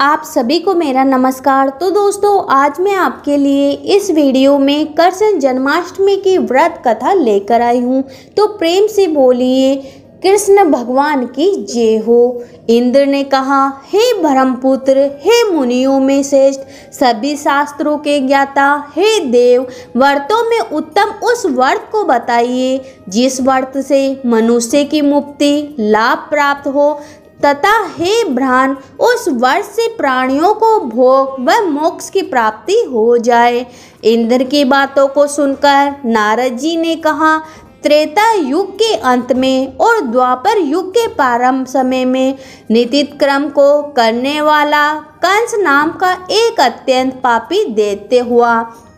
आप सभी को मेरा नमस्कार तो दोस्तों आज मैं आपके लिए इस वीडियो में कृष्ण जन्माष्टमी की व्रत कथा लेकर आई हूँ तो प्रेम से बोलिए कृष्ण भगवान की जय हो इंद्र ने कहा हे ब्रह्मपुत्र हे मुनियों में श्रेष्ठ सभी शास्त्रों के ज्ञाता हे देव व्रतों में उत्तम उस वर्त को बताइए जिस वर्त से मनुष्य की मुक्ति लाभ प्राप्त हो तथा हे भ्रान उस वर्ष से प्राणियों को भोग व मोक्ष की प्राप्ति हो जाए इंद्र की बातों को सुनकर नारद जी ने कहा त्रेता युग के अंत में और द्वापर युग के प्रारंभ समय में नितित क्रम को करने वाला कंस नाम का एक अत्यंत पापी देते हुआ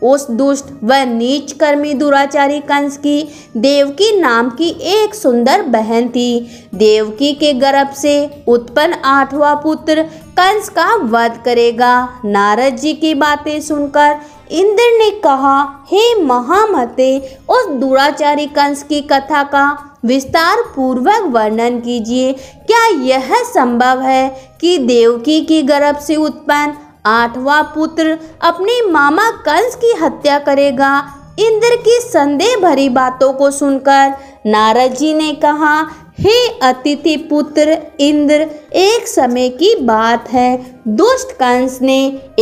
उस दुष्ट व नीच कर्मी दुराचारी कंस की देवकी नाम की एक सुंदर बहन थी देवकी के गर्भ से उत्पन्न आठवां पुत्र कंस का वध करेगा नारद जी की बातें सुनकर इंद्र ने कहा हे महामते उस दुराचारी कंस की कथा का विस्तार पूर्वक वर्णन कीजिए क्या यह संभव है कि देवकी की गर्भ से उत्पन्न आठवां पुत्र अपने मामा कंस की हत्या करेगा इंद्र की संदेह भरी बातों को सुनकर नारद जी ने कहा हे अतिथि पुत्र इंद्र एक समय की बात है दुष्ट कंस ने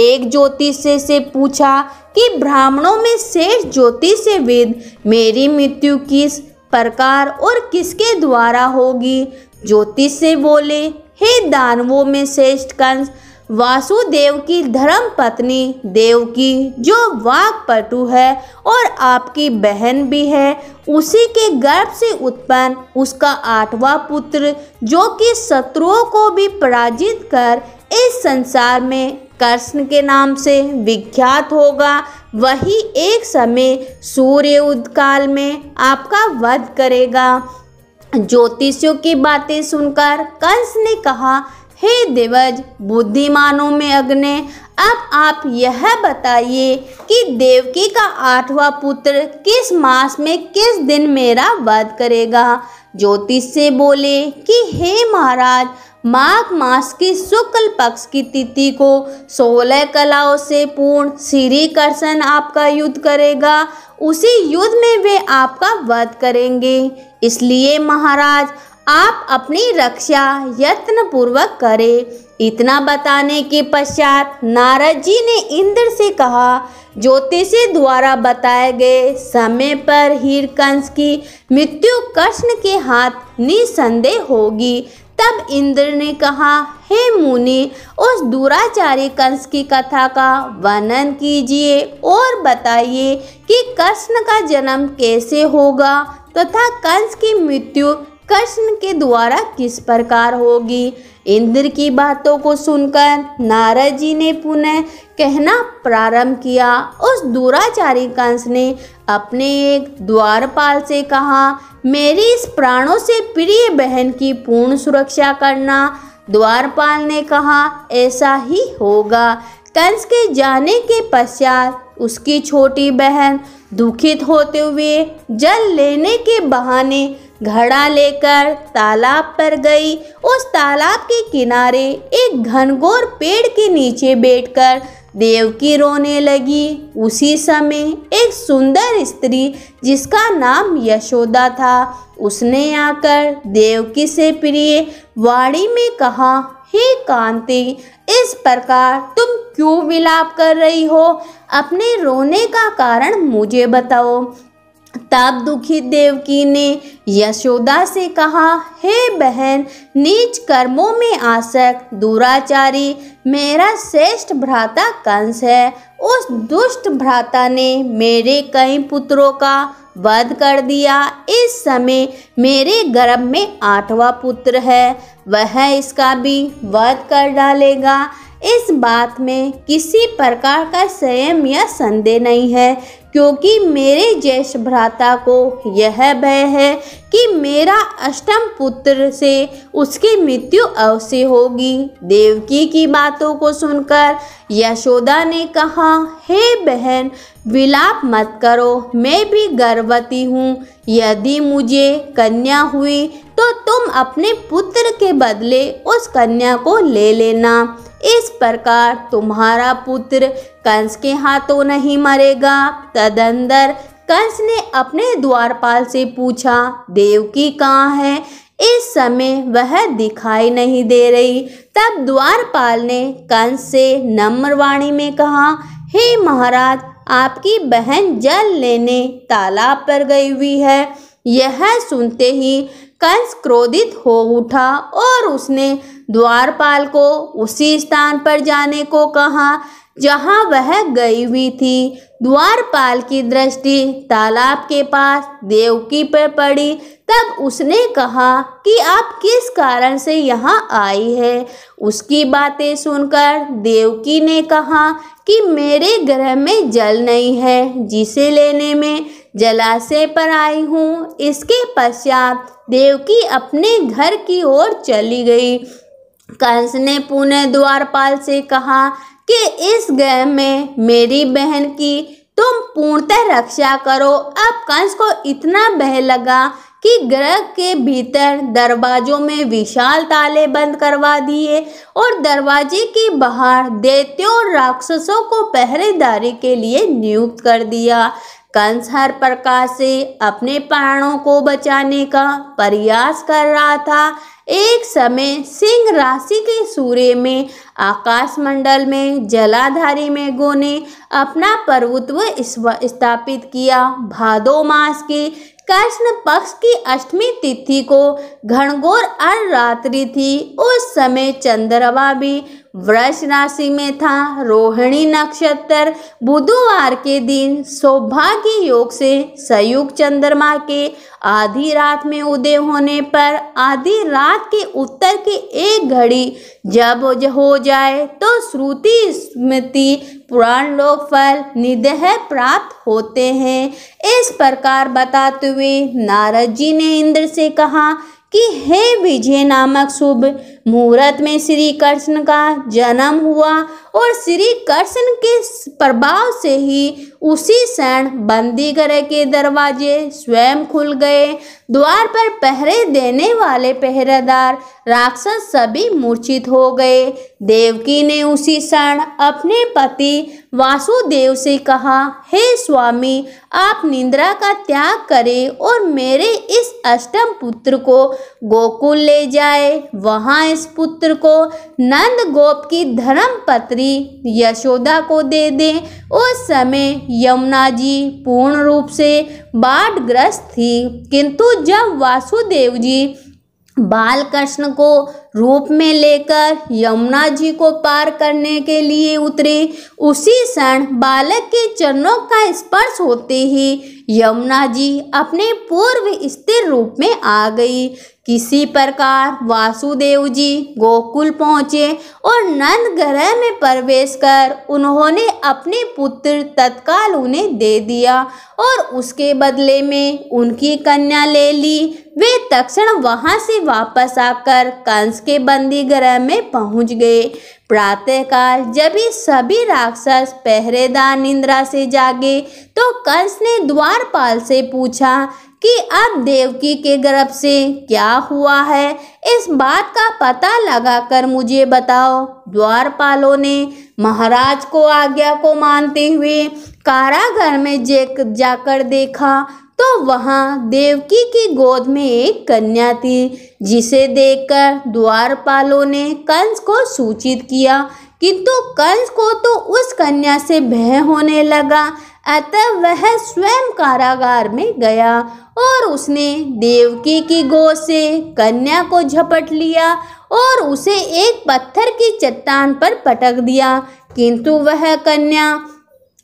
एक ज्योतिष से पूछा कि ब्राह्मणों में श्रेष्ठ ज्योतिषविद मेरी मृत्यु किस प्रकार और किसके द्वारा होगी ज्योतिष से बोले हे दानवों में श्रेष्ठ कंस वासुदेव की धर्म पत्नी देवकी जो वाक्पटु है और आपकी बहन भी है उसी के गर्भ से उत्पन्न उसका आठवां पुत्र जो कि शत्रुओं को भी पराजित कर इस संसार में कृष्ण के नाम से विख्यात होगा वही एक समय सूर्य काल में आपका वध करेगा ज्योतिषियों की बातें सुनकर कंस ने कहा हे देवज बुद्धिमानों में अग्नि अब आप यह बताइए कि देवकी का आठवां पुत्र किस मास में किस दिन मेरा वध करेगा ज्योतिष से बोले कि हे महाराज माघ मास की शुक्ल पक्ष की तिथि को सोलह कलाओं से पूर्ण श्री कर्षण आपका युद्ध करेगा उसी युद्ध में वे आपका वध करेंगे इसलिए महाराज आप अपनी रक्षा यत्न पूर्वक करें इतना बताने के पश्चात नारद जी ने इंद्र से कहा ज्योतिषी द्वारा बताए गए समय पर कंस की मृत्यु कृष्ण के हाथ निसंदेह होगी तब इंद्र ने कहा हे मुनि उस दुराचारी कंस की कथा का वर्णन कीजिए और बताइए कि कृष्ण का जन्म कैसे होगा तथा तो कंस की मृत्यु कृष्ण के द्वारा किस प्रकार होगी इंद्र की बातों को सुनकर नारद जी ने पुनः कहना प्रारंभ किया उस दुराचारी कंस ने अपने एक द्वारपाल से कहा मेरी इस प्राणों से प्रिय बहन की पूर्ण सुरक्षा करना द्वारपाल ने कहा ऐसा ही होगा कंस के जाने के पश्चात उसकी छोटी बहन दुखित होते हुए जल लेने के बहाने घड़ा लेकर तालाब पर गई उस तालाब के किनारे एक घनघोर पेड़ के नीचे बैठकर देवकी रोने लगी उसी समय एक सुंदर स्त्री जिसका नाम यशोदा था उसने आकर देवकी से प्रिय वाणी में कहा हे कांति इस प्रकार तुम क्यों विलाप कर रही हो अपने रोने का कारण मुझे बताओ तब दुखी देवकी ने यशोदा से कहा हे बहन नीच कर्मों में आसक्त दुराचारी मेरा श्रेष्ठ भ्राता कंस है उस दुष्ट भ्राता ने मेरे कई पुत्रों का वध कर दिया इस समय मेरे गर्भ में आठवां पुत्र है वह इसका भी वध कर डालेगा इस बात में किसी प्रकार का संयम या संदेह नहीं है क्योंकि मेरे ज्येष्ठ भ्राता को यह भय है कि मेरा अष्टम पुत्र से उसकी मृत्यु अवश्य होगी देवकी की बातों को सुनकर यशोदा ने कहा हे बहन विलाप मत करो मैं भी गर्भवती हूँ यदि मुझे कन्या हुई तो तुम अपने पुत्र के बदले उस कन्या को ले लेना इस प्रकार तुम्हारा पुत्र कंस के हाथों नहीं मरेगा तदंदर कंस ने अपने द्वारपाल से पूछा देवकी कहाँ है इस समय वह दिखाई नहीं दे रही तब द्वारपाल ने कंस से नम्रवाणी में कहा हे महाराज आपकी बहन जल लेने तालाब पर गई हुई है यह सुनते ही कंस क्रोधित हो उठा और उसने द्वारपाल को उसी स्थान पर जाने को कहा जहां वह गई हुई थी द्वारपाल की दृष्टि तालाब के पास देवकी पर पड़ी तब उसने कहा कि आप किस कारण से यहाँ आई है उसकी बातें सुनकर देवकी ने कहा कि मेरे ग्रह में जल नहीं है जिसे लेने में जलाशय पर आई हूँ इसके पश्चात देवकी अपने घर की ओर चली गई कंस ने पुणे द्वारपाल से कहा कि इस गह में मेरी बहन की तुम पूर्णतः रक्षा करो अब कंस को इतना बह लगा कि ग्रह के भीतर दरवाजों में विशाल ताले बंद करवा दिए और दरवाजे के बाहर देत्यों और राक्षसों को पहरेदारी के लिए नियुक्त कर दिया कंस हर प्रकार से अपने प्राणों को बचाने का प्रयास कर रहा था एक समय सिंह राशि के सूर्य में आकाशमंडल में जलाधारी में गोने अपना प्रभुत्व स्थापित किया भादो मास के कृष्ण पक्ष की अष्टमी तिथि को घनघोर रात्रि थी उस समय चंद्रमा भी वृष राशि में था रोहिणी नक्षत्र बुधवार के दिन सौभाग्य योग से संयुक्त चंद्रमा के आधी रात में उदय होने पर आधी रात रात के उत्तर की एक घड़ी जब हो जाए तो श्रुति स्मृति पुराण लोक फल निदेह प्राप्त होते हैं इस प्रकार बताते हुए नारद जी ने इंद्र से कहा कि हे विजय नामक शुभ मुहूर्त में श्री कृष्ण का जन्म हुआ और श्री कृष्ण के प्रभाव से ही उसी क्षण बंदी ग्रह के दरवाजे स्वयं खुल गए द्वार पर पहरे देने वाले पहरेदार राक्षस सभी मूर्छित हो गए देवकी ने उसी क्षण अपने पति वासुदेव से कहा हे स्वामी आप निंद्रा का त्याग करें और मेरे इस अष्टम पुत्र को गोकुल ले जाए वहाँ इस पुत्र को नंद गोप की धर्म पत्री यशोदा को दे दें उस समय यमुना जी पूर्ण रूप से बाढ़ग्रस्त थी किंतु जब वासुदेव जी बाल कृष्ण को रूप में लेकर यमुना जी को पार करने के लिए उतरे उसी क्षण बालक के चरणों का स्पर्श होते ही यमुना जी अपने पूर्व स्थिर रूप में आ गई किसी प्रकार वासुदेव जी गोकुल पहुँचे और नंद ग्रह में प्रवेश कर उन्होंने अपने पुत्र तत्काल उन्हें दे दिया और उसके बदले में उनकी कन्या ले ली वे तक्षण वहाँ से वापस आकर कंस के बंदी गृह में पहुंच गए प्रातःकाल जब ही सभी राक्षस पहरेदार निंद्रा से जागे तो कंस ने द्वारपाल से पूछा कि अब देवकी के गर्भ से क्या हुआ है इस बात का पता लगाकर मुझे बताओ द्वारपालों ने महाराज को आज्ञा को मानते हुए कारागार में जेक जाकर देखा तो वहाँ देवकी की गोद में एक कन्या थी जिसे देखकर द्वारपालों ने कंस को सूचित किया किंतु कंस को तो उस कन्या से भय होने लगा अतः वह स्वयं कारागार में गया और उसने देवकी की गोद से कन्या को झपट लिया और उसे एक पत्थर की चट्टान पर पटक दिया किंतु वह कन्या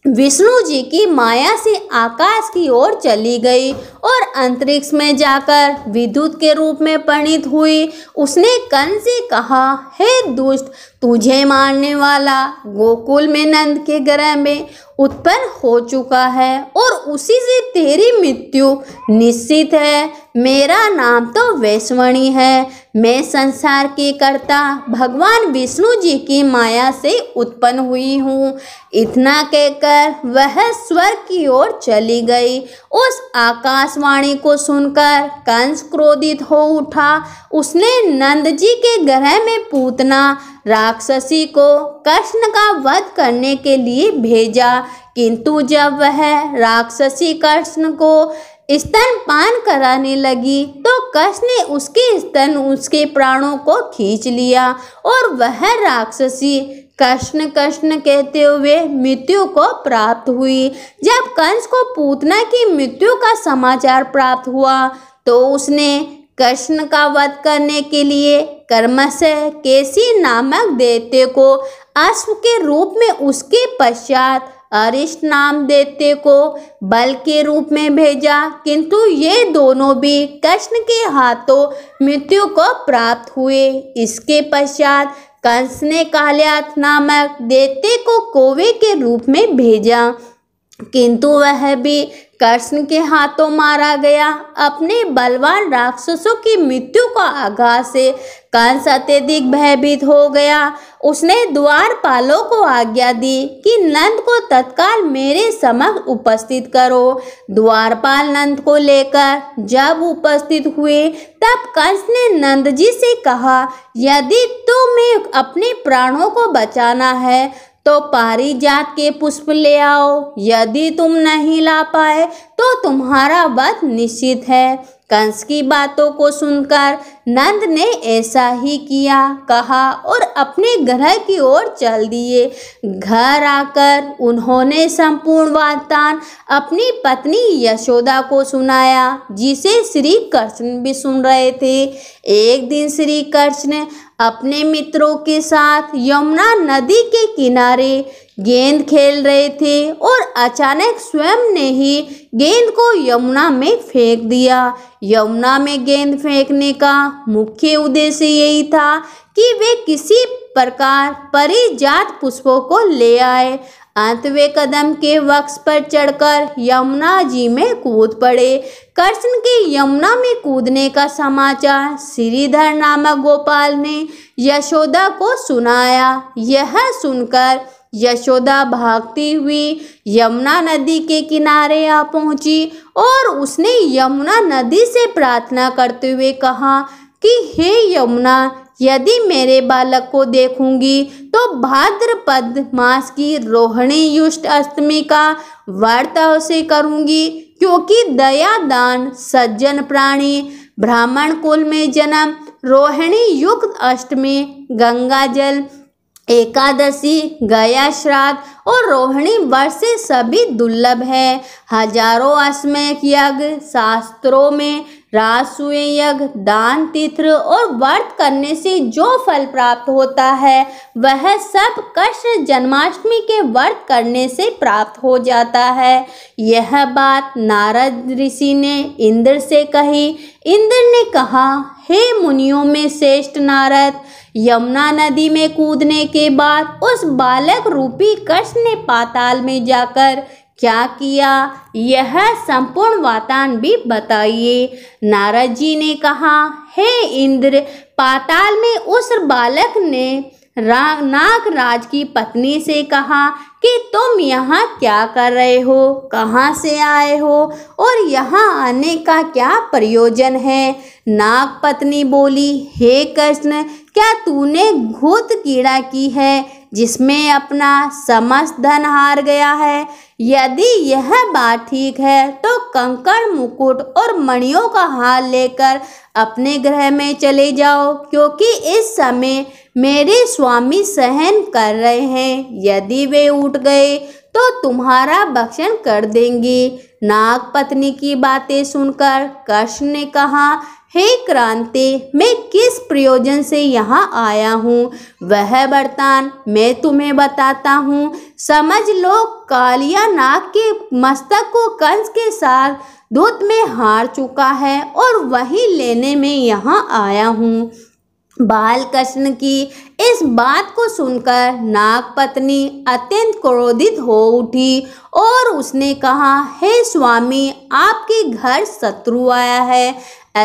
विष्णु जी की माया से आकाश की ओर चली गई और अंतरिक्ष में जाकर विद्युत के रूप में परिणित हुई उसने कन से कहा हे दुष्ट तुझे मारने वाला गोकुल में नंद के ग्रह में उत्पन्न हो चुका है और उसी से तेरी मृत्यु निश्चित है मेरा नाम तो वैश्वणी है मैं संसार के कर्ता भगवान विष्णु जी की माया से उत्पन्न हुई हूँ इतना कहकर वह स्वर्ग की ओर चली गई उस आकाशवाणी को सुनकर कंस क्रोधित हो उठा उसने नंद जी के ग्रह में पूतना राक्षसी को कृष्ण का वध करने के लिए भेजा किंतु जब वह राक्षसी कृष्ण को स्तन पान कराने लगी तो कस ने उसके स्तन उसके प्राणों को खींच लिया और वह राक्षसी कृष्ण कृष्ण कहते हुए मृत्यु को प्राप्त हुई जब कंस को पूतना की मृत्यु का समाचार प्राप्त हुआ तो उसने कृष्ण का वध करने के लिए कर्मश केसी नामक देवते को अश्व के रूप में उसके पश्चात अरिष्ट नाम देते को बल के रूप में भेजा किंतु ये दोनों भी कृष्ण के हाथों मृत्यु को प्राप्त हुए इसके पश्चात कंस ने काल्यात नामक देते को कोवे के रूप में भेजा किंतु वह भी कृष्ण के हाथों मारा गया अपने बलवान राक्षसों की मृत्यु का आगाह से कंस अत्यधिक भयभीत हो गया उसने द्वारपालों को आज्ञा दी कि नंद को तत्काल मेरे समक्ष उपस्थित करो द्वारपाल नंद को लेकर जब उपस्थित हुए तब कंस ने नंद जी से कहा यदि तुम्हें अपने प्राणों को बचाना है तो पारिजात के पुष्प ले आओ यदि तुम नहीं ला पाए तो तुम्हारा वध निश्चित है कंस की बातों को सुनकर नंद ने ऐसा ही किया कहा और अपने ग्रह की ओर चल दिए घर आकर उन्होंने संपूर्ण वार्तान अपनी पत्नी यशोदा को सुनाया जिसे श्री कृष्ण भी सुन रहे थे एक दिन श्री कृष्ण अपने मित्रों के साथ यमुना नदी के किनारे गेंद खेल रहे थे और अचानक स्वयं ने ही गेंद को यमुना में फेंक दिया यमुना में गेंद फेंकने का मुख्य उद्देश्य यही था कि वे किसी प्रकार परिजात पुष्पों को ले आए आठवें कदम के वक्ष पर चढ़कर यमुना जी में कूद पड़े कृष्ण के यमुना में कूदने का समाचार श्रीधर नामक गोपाल ने यशोदा को सुनाया यह सुनकर यशोदा भागती हुई यमुना नदी के किनारे आ पहुंची और उसने यमुना नदी से प्रार्थना करते हुए कहा कि हे यमुना यदि मेरे बालक को देखूंगी तो भाद्रपद मास की रोहिणी युष्ट अष्टमी का वार्ता उसे करूंगी क्योंकि दया दान सज्जन प्राणी ब्राह्मण कुल में जन्म रोहिणी युक्त अष्टमी गंगा जल एकादशी गया श्राद्ध और रोहिणी वर्ष से सभी दुर्लभ है हजारों अश्मय यज्ञ शास्त्रों में रासुए यज्ञ दान तीर्थ और व्रत करने से जो फल प्राप्त होता है वह सब कृष्ण जन्माष्टमी के व्रत करने से प्राप्त हो जाता है यह बात नारद ऋषि ने इंद्र से कही इंद्र ने कहा हे मुनियों में श्रेष्ठ नारद यमुना नदी में कूदने के बाद उस बालक रूपी कृष्ण ने पाताल में जाकर क्या किया यह संपूर्ण वातान भी बताइए नारद जी ने कहा हे इंद्र पाताल में उस बालक ने नागराज की पत्नी से कहा कि तुम यहाँ क्या कर रहे हो कहाँ से आए हो और यहाँ आने का क्या प्रयोजन है नाग पत्नी बोली हे कृष्ण क्या तूने घूत कीड़ा की है जिसमें अपना समस्त धन हार गया है यदि यह बात ठीक है तो कंकड़ मुकुट और मणियों का हार लेकर अपने ग्रह में चले जाओ क्योंकि इस समय मेरे स्वामी सहन कर रहे हैं यदि वे उठ गए तो तुम्हारा भक्षण कर देंगे नाग पत्नी की बातें सुनकर कृष्ण ने कहा हे क्रांति मैं किस प्रयोजन से यहाँ आया हूँ वह बर्तान मैं तुम्हें बताता हूँ समझ लो कालिया नाग के मस्तक को कंस के साथ दूध में हार चुका है और वही लेने में यहाँ आया हूँ बाल कृष्ण की इस बात को सुनकर नागपत्नी अत्यंत क्रोधित हो उठी और उसने कहा हे hey स्वामी आपके घर शत्रु आया है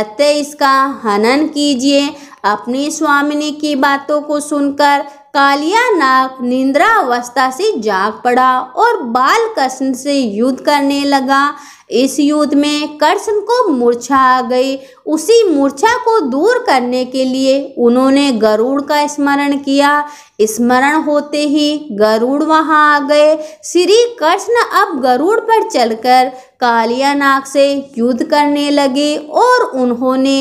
अतः इसका हनन कीजिए अपनी स्वामिनी की बातों को सुनकर कालिया नाग निंद्रावस्था से जाग पड़ा और बाल कृष्ण से युद्ध करने लगा इस युद्ध में कृष्ण को मूर्छा आ गई उसी मूर्छा को दूर करने के लिए उन्होंने गरुड़ का स्मरण किया स्मरण होते ही गरुड़ वहां आ गए श्री कृष्ण अब गरुड़ पर चलकर कालियानाग से युद्ध करने लगे और उन्होंने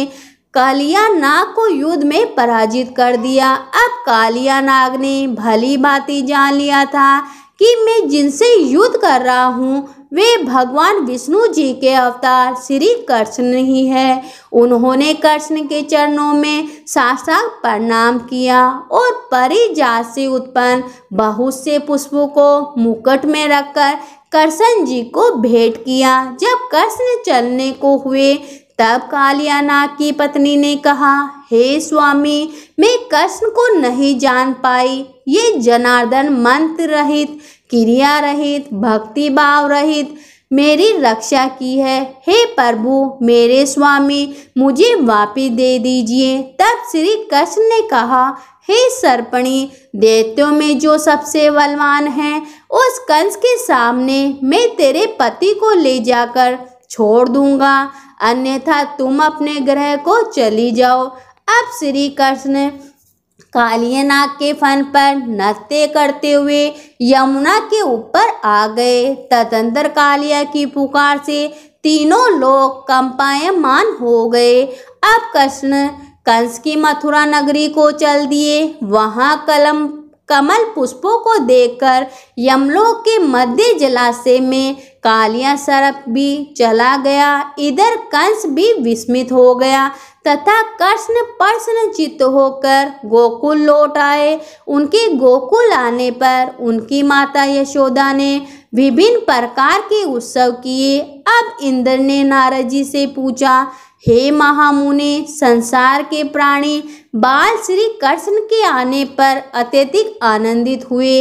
कालिया नाग को युद्ध में पराजित कर दिया अब कालिया नाग ने भली बात जान लिया था कि मैं जिनसे युद्ध कर रहा हूँ वे भगवान विष्णु जी के अवतार श्री कृष्ण ही है उन्होंने कृष्ण के चरणों में साष्टांग प्रणाम किया और परिजात से उत्पन्न बहुत से पुष्पों को मुकुट में रखकर कृष्ण जी को भेंट किया जब कृष्ण चलने को हुए तब कालियानाग की पत्नी ने कहा हे स्वामी मैं कृष्ण को नहीं जान पाई ये जनार्दन मंत्र रहित क्रिया रहित भक्ति भाव रहित मेरी रक्षा की है हे प्रभु मेरे स्वामी मुझे वापिस दे दीजिए तब श्री कृष्ण ने कहा हे सर्पणी देवत्यों में जो सबसे बलवान है उस कंस के सामने मैं तेरे पति को ले जाकर छोड़ दूंगा अन्यथा तुम अपने ग्रह को चली जाओ अब श्री कृष्ण कालिया नाग के फन पर नृत्य करते हुए यमुना के ऊपर आ गए ततंत्र कालिया की पुकार से तीनों लोग कंपायमान हो गए अब कृष्ण कंस की मथुरा नगरी को चल दिए वहाँ कलम कमल पुष्पों को देखकर यमलोक के मध्य जलाशय में कालिया सर्प भी चला गया इधर कंस भी विस्मित हो गया तथा कृष्ण प्रश्न चित्त होकर गोकुल लौट आए उनके गोकुल आने पर उनकी माता यशोदा ने विभिन्न प्रकार के उत्सव किए अब इंद्र ने नारद जी से पूछा हे महामुने संसार के प्राणी बाल श्री कृष्ण के आने पर अत्यधिक आनंदित हुए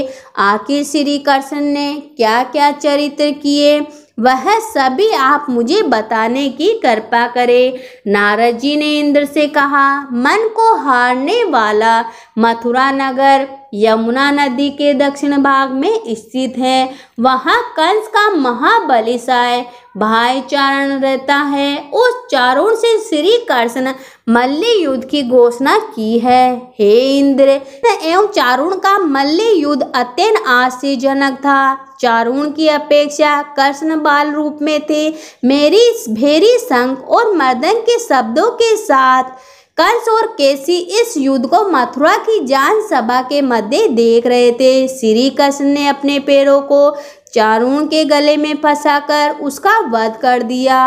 आखिर श्री कृष्ण ने क्या क्या चरित्र किए वह सभी आप मुझे बताने की कृपा करें नारद जी ने इंद्र से कहा मन को हारने वाला मथुरा नगर यमुना नदी के दक्षिण भाग में स्थित है वहाँ कंस का महाबलिशाय भाई चारण रहता है उस चारुण से श्री कृष्ण मल्ल युद्ध की घोषणा की है हे इंद्र एवं चारुण का मल्ल युद्ध अत्यंत आश्चर्यजनक था चारुण की अपेक्षा कृष्ण बाल रूप में थे मेरी भेरी संख और मर्दन के शब्दों के साथ कंस और केसी इस युद्ध को मथुरा की जान सभा के मध्य देख रहे थे श्री कृष्ण ने अपने पैरों को चारून के गले में फंसाकर उसका वध कर दिया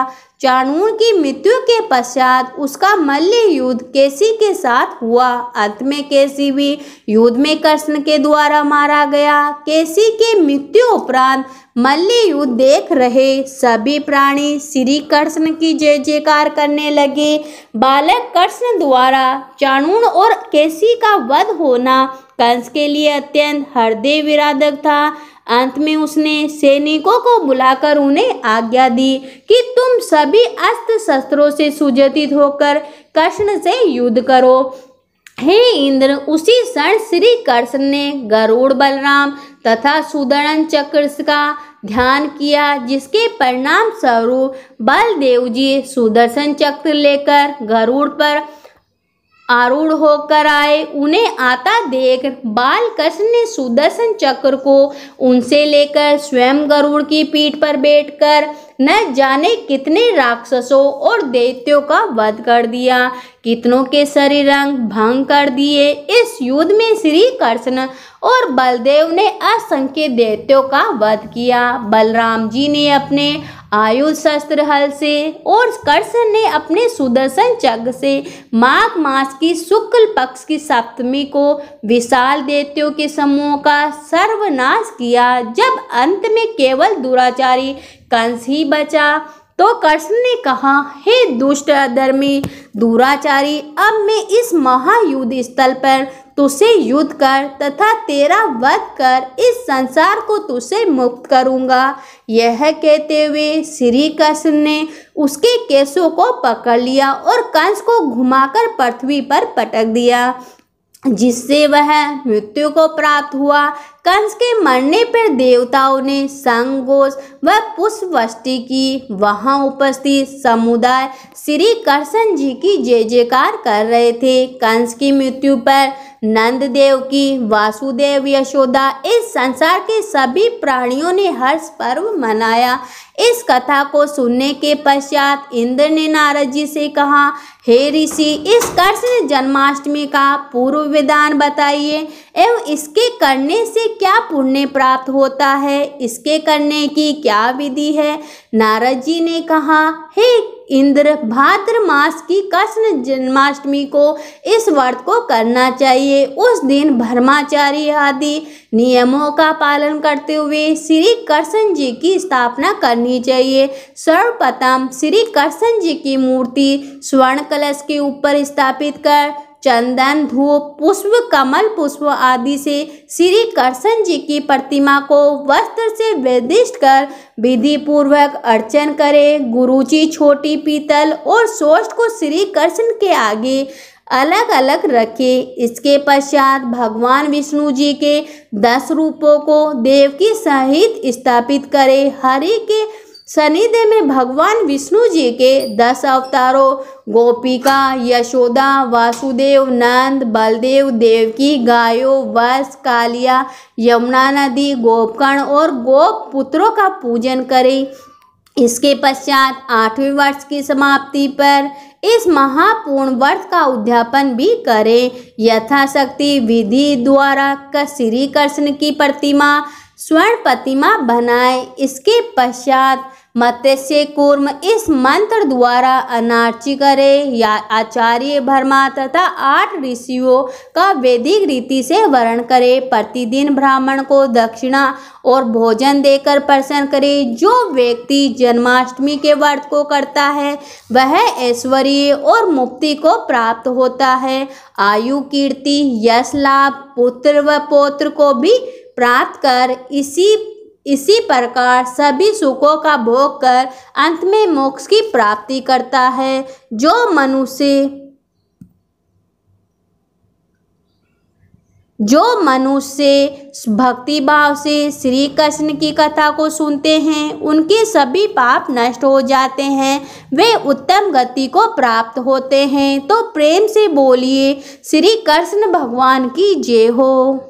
चाणूर की मृत्यु के पश्चात उसका मल्ल युद्ध केसी के साथ हुआ अंत में केसी भी युद्ध में कृष्ण के द्वारा मारा गया केसी के मृत्यु उपरांत मल्ल युद्ध देख रहे सभी प्राणी श्री कृष्ण की जय जयकार करने लगे बालक कृष्ण द्वारा चाणूर और केसी का वध होना कंस के लिए अत्यंत हृदय विराधक था अंत में उसने सैनिकों को बुलाकर उन्हें आज्ञा दी कि तुम सभी अस्त्र शस्त्रों से सुजतित होकर कृष्ण से युद्ध करो हे इंद्र उसी क्षण श्री कृष्ण ने गरुड़ बलराम तथा सुदर्शन चक्र का ध्यान किया जिसके परिणाम स्वरूप बलदेव जी सुदर्शन चक्र लेकर गरुड़ पर आरूढ़ होकर आए उन्हें आता देख कृष्ण ने सुदर्शन चक्र को उनसे लेकर स्वयं गरुड़ की पीठ पर बैठकर न जाने कितने राक्षसों और दैत्यों का वध कर दिया कितनों के शरीर रंग भंग कर दिए इस युद्ध में श्री कृष्ण और बलदेव ने असंख्य देवत्यों का वध किया बलराम जी ने अपने आयु शस्त्र हल से और कृष्ण ने अपने सुदर्शन चग से माघ मास की शुक्ल पक्ष की सप्तमी को विशाल देवत्यों के समूह का सर्वनाश किया जब अंत में केवल दुराचारी कंस ही बचा तो कृष्ण ने कहा हे दुष्ट अधर्मी दुराचारी अब मैं इस महायुद्ध स्थल पर तुझसे युद्ध कर तथा तेरा वध कर इस संसार को तुझसे मुक्त करूंगा यह कहते हुए श्री कृष्ण ने उसके केसों को पकड़ लिया और कंस को घुमाकर पृथ्वी पर पटक दिया जिससे वह मृत्यु को प्राप्त हुआ कंस के मरने पर देवताओं ने संगोष व पुष्पवृष्टि की वहां उपस्थित समुदाय श्री कृष्ण जी की जय जयकार कर रहे थे कंस की मृत्यु पर नंददेव की वासुदेव यशोदा इस संसार के सभी प्राणियों ने हर्ष पर्व मनाया इस कथा को सुनने के पश्चात इंद्र ने नारद जी से कहा हे ऋषि इस कृष्ण जन्माष्टमी का पूर्व विधान बताइए एवं इसके करने से क्या पुण्य प्राप्त होता है इसके करने की क्या विधि है नारद जी ने कहा हे इंद्र भाद्र मास की कृष्ण जन्माष्टमी को इस व्रत को करना चाहिए उस दिन ब्रह्माचारी आदि नियमों का पालन करते हुए श्री कृष्ण जी की स्थापना करनी चाहिए सर्वप्रथम श्री कृष्ण जी की मूर्ति स्वर्ण कलश के ऊपर स्थापित कर चंदन धूप पुष्प कमल पुष्प आदि से श्री कृष्ण जी की प्रतिमा को वस्त्र से विदिष्ट कर विधि पूर्वक अर्चन करें गुरुजी छोटी पीतल और सोष्ठ को श्री कृष्ण के आगे अलग अलग रखे इसके पश्चात भगवान विष्णु जी के दस रूपों को देव की सहित स्थापित करें हरि के शनिदेव में भगवान विष्णु जी के दस अवतारों गोपिका यशोदा वासुदेव नंद बलदेव देवकी गायों वस कालिया यमुना नदी गोपकर्ण और गोप पुत्रों का पूजन करें इसके पश्चात आठवें वर्ष की समाप्ति पर इस महापूर्ण वर्ष का उद्यापन भी करें यथाशक्ति विधि द्वारा श्री कृष्ण की प्रतिमा स्वर्ण प्रतिमा बनाएं इसके पश्चात मत्स्य कूर्म इस मंत्र द्वारा अनार्ची करे या आचार्य भर्मा तथा आठ ऋषियों का वैदिक रीति से वर्ण करे प्रतिदिन ब्राह्मण को दक्षिणा और भोजन देकर प्रसन्न करे जो व्यक्ति जन्माष्टमी के व्रत को करता है वह ऐश्वर्य और मुक्ति को प्राप्त होता है आयु कीर्ति यश लाभ पुत्र व पौत्र को भी प्राप्त कर इसी इसी प्रकार सभी सुखों का भोग कर अंत में मोक्ष की प्राप्ति करता है जो मनुष्य जो मनुष्य भक्ति भाव से श्री कृष्ण की कथा को सुनते हैं उनके सभी पाप नष्ट हो जाते हैं वे उत्तम गति को प्राप्त होते हैं तो प्रेम से बोलिए श्री कृष्ण भगवान की जय हो